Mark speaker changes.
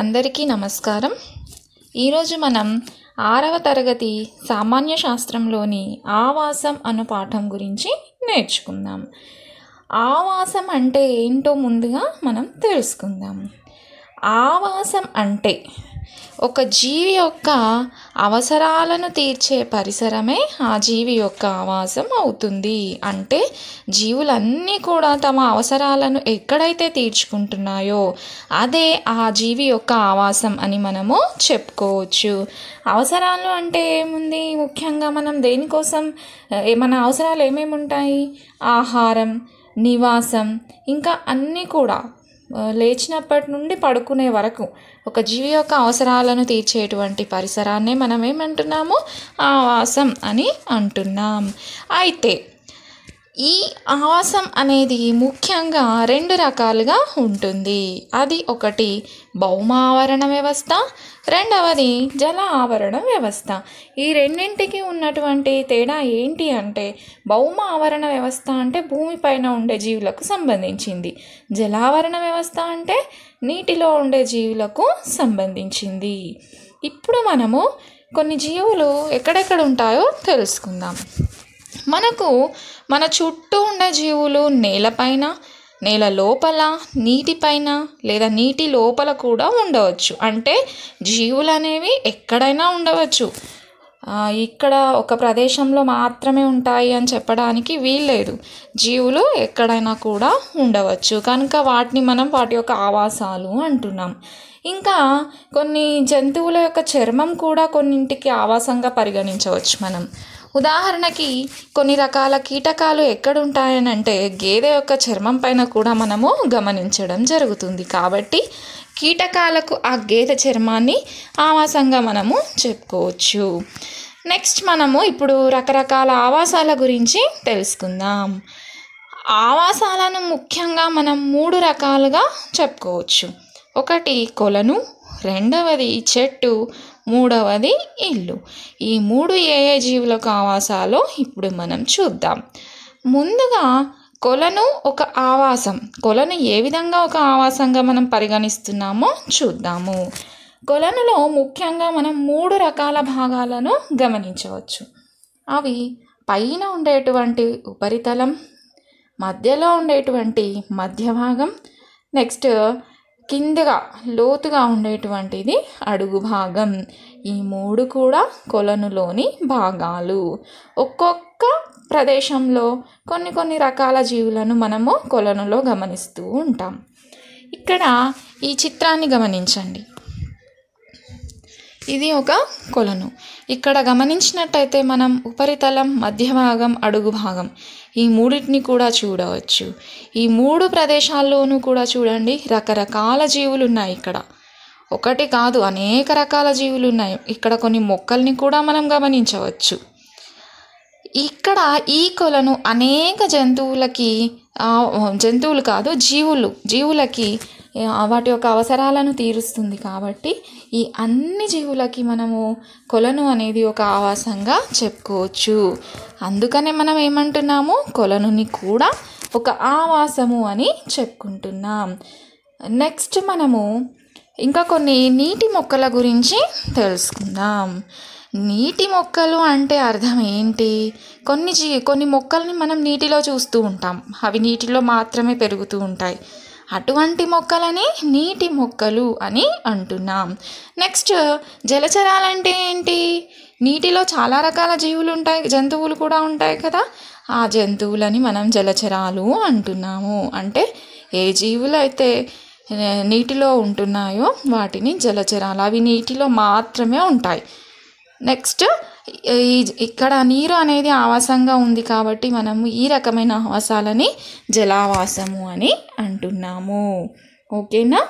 Speaker 1: అందరికీ నమస్కారం ఈరోజు మనం ఆరవ తరగతి సామాన్య శాస్త్రంలోని ఆవాసం అను పాఠం గురించి నేర్చుకుందాం ఆవాసం అంటే ఏంటో ముందుగా మనం తెలుసుకుందాం ఆవాసం అంటే ఒక జీవి యొక్క అవసరాలను తీర్చే పరిసరమే ఆ జీవి యొక్క ఆవాసం అవుతుంది అంటే జీవులన్నీ కూడా తమ అవసరాలను ఎక్కడైతే తీర్చుకుంటున్నాయో అదే ఆ జీవి యొక్క ఆవాసం అని మనము చెప్పుకోవచ్చు అవసరాలు అంటే ఏముంది ముఖ్యంగా మనం దేనికోసం మన అవసరాలు ఏమేమి ఉంటాయి ఆహారం నివాసం ఇంకా అన్నీ కూడా లేచినప్పటి నుండి పడుకునే వరకు ఒక జీవి యొక్క అవసరాలను తీర్చేటువంటి పరిసరాన్నే మనం ఏమంటున్నాము ఆవాసం అని అంటున్నాం అయితే ఈ ఆవాసం అనేది ముఖ్యంగా రెండు రకాలుగా ఉంటుంది అది ఒకటి భౌమ ఆవరణ వ్యవస్థ రెండవది జల ఆవరణ వ్యవస్థ ఈ రెండింటికి ఉన్నటువంటి తేడా ఏంటి అంటే భౌమ ఆవరణ వ్యవస్థ అంటే భూమిపైన ఉండే జీవులకు సంబంధించింది జలావరణ వ్యవస్థ అంటే నీటిలో ఉండే జీవులకు సంబంధించింది ఇప్పుడు మనము కొన్ని జీవులు ఎక్కడెక్కడ ఉంటాయో తెలుసుకుందాం మనకు మన చుట్టూ ఉన్న జీవులు నేలపైన నేల లోపల నీటిపైన లేదా నీటి లోపల కూడా ఉండవచ్చు అంటే జీవులు అనేవి ఎక్కడైనా ఉండవచ్చు ఇక్కడ ఒక ప్రదేశంలో మాత్రమే ఉంటాయి అని చెప్పడానికి వీల్లేదు జీవులు ఎక్కడైనా కూడా ఉండవచ్చు కనుక వాటిని మనం వాటి యొక్క ఆవాసాలు అంటున్నాం ఇంకా కొన్ని జంతువుల యొక్క చర్మం కూడా కొన్నింటికి ఆవాసంగా పరిగణించవచ్చు మనం ఉదాహరణకి కొన్ని రకాల కీటకాలు ఎక్కడుంటాయనంటే గేదె యొక్క చర్మం పైన కూడా మనము గమనించడం జరుగుతుంది కాబట్టి కీటకాలకు ఆ గేదె చర్మాన్ని ఆవాసంగా మనము చెప్పుకోవచ్చు నెక్స్ట్ మనము ఇప్పుడు రకరకాల ఆవాసాల గురించి తెలుసుకుందాం ఆవాసాలను ముఖ్యంగా మనం మూడు రకాలుగా చెప్పుకోవచ్చు ఒకటి కొలను రెండవది చెట్టు మూడవది ఇల్లు ఈ మూడు ఏ ఏ జీవులకు ఆవాసాలో ఇప్పుడు మనం చూద్దాం ముందుగా కొలను ఒక ఆవాసం కొలను ఏ విధంగా ఒక ఆవాసంగా మనం పరిగణిస్తున్నామో చూద్దాము కొలనులో ముఖ్యంగా మనం మూడు రకాల భాగాలను గమనించవచ్చు అవి పైన ఉండేటువంటి ఉపరితలం మధ్యలో ఉండేటువంటి మధ్య భాగం నెక్స్ట్ కిందగా లోతుగా ఉండేటువంటిది అడుగు భాగం ఈ మూడు కూడా కొలనులోని భాగాలు ఒక్కొక్క ప్రదేశంలో కొన్ని కొన్ని రకాల జీవులను మనము కొలనులో గమనిస్తూ ఉంటాం ఇక్కడ ఈ చిత్రాన్ని గమనించండి ఇది ఒక కొలను ఇక్కడ గమనించినట్టయితే మనం ఉపరితలం మధ్య భాగం అడుగు భాగం ఈ మూడింటిని కూడా చూడవచ్చు ఈ మూడు ప్రదేశాల్లోనూ కూడా చూడండి రకరకాల జీవులు ఉన్నాయి ఇక్కడ ఒకటి కాదు అనేక రకాల జీవులు ఉన్నాయి ఇక్కడ కొన్ని మొక్కల్ని కూడా మనం గమనించవచ్చు ఇక్కడ ఈ కొలను అనేక జంతువులకి జంతువులు కాదు జీవులు జీవులకి వాటి యొక్క అవసరాలను తీరుస్తుంది కాబట్టి ఈ అన్ని జీవులకి మనము కొలను అనేది ఒక ఆవాసంగా చెప్పుకోవచ్చు అందుకనే మనం ఏమంటున్నాము కొలనుని కూడా ఒక ఆవాసము అని చెప్పుకుంటున్నాం నెక్స్ట్ మనము ఇంకా కొన్ని నీటి మొక్కల గురించి తెలుసుకుందాం నీటి మొక్కలు అంటే అర్థం ఏంటి కొన్ని జీ కొన్ని మొక్కల్ని మనం నీటిలో చూస్తూ ఉంటాం అవి నీటిలో మాత్రమే పెరుగుతూ ఉంటాయి అటువంటి మొక్కలని నీటి మొక్కలు అని అంటున్నాం నెక్స్ట్ జలచరాలంటే ఏంటి నీటిలో చాలా రకాల జీవులు ఉంటాయి జంతువులు కూడా ఉంటాయి కదా ఆ జంతువులని మనం జలచరాలు అంటున్నాము అంటే ఏ జీవులు అయితే నీటిలో ఉంటున్నాయో వాటిని జలచరాలు అవి నీటిలో మాత్రమే ఉంటాయి నెక్స్ట్ ఇక్కడ నీరు అనేది ఆవాసంగా ఉంది కాబట్టి మనము ఈ రకమైన ఆవాసాలని జలావాసము అని అంటున్నాము ఓకేనా